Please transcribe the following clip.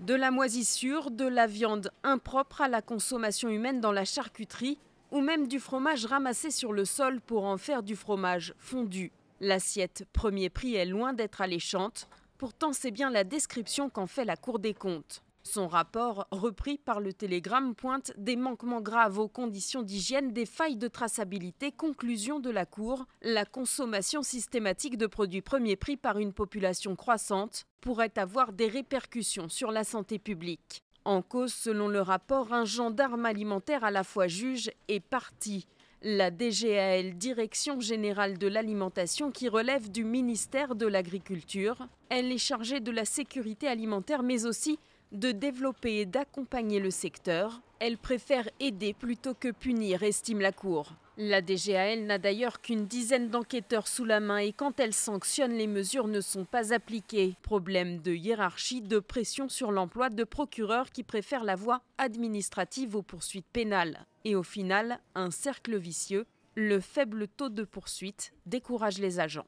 De la moisissure, de la viande impropre à la consommation humaine dans la charcuterie, ou même du fromage ramassé sur le sol pour en faire du fromage fondu. L'assiette premier prix est loin d'être alléchante, pourtant c'est bien la description qu'en fait la Cour des comptes. Son rapport, repris par le Télégramme, pointe des manquements graves aux conditions d'hygiène, des failles de traçabilité. Conclusion de la Cour, la consommation systématique de produits premiers prix par une population croissante pourrait avoir des répercussions sur la santé publique. En cause, selon le rapport, un gendarme alimentaire à la fois juge et parti. La DGAL, Direction générale de l'alimentation, qui relève du ministère de l'Agriculture, elle est chargée de la sécurité alimentaire, mais aussi de développer et d'accompagner le secteur. Elle préfère aider plutôt que punir, estime la Cour. La DGAL n'a d'ailleurs qu'une dizaine d'enquêteurs sous la main et quand elle sanctionne, les mesures ne sont pas appliquées. Problème de hiérarchie, de pression sur l'emploi de procureurs qui préfèrent la voie administrative aux poursuites pénales. Et au final, un cercle vicieux, le faible taux de poursuite décourage les agents.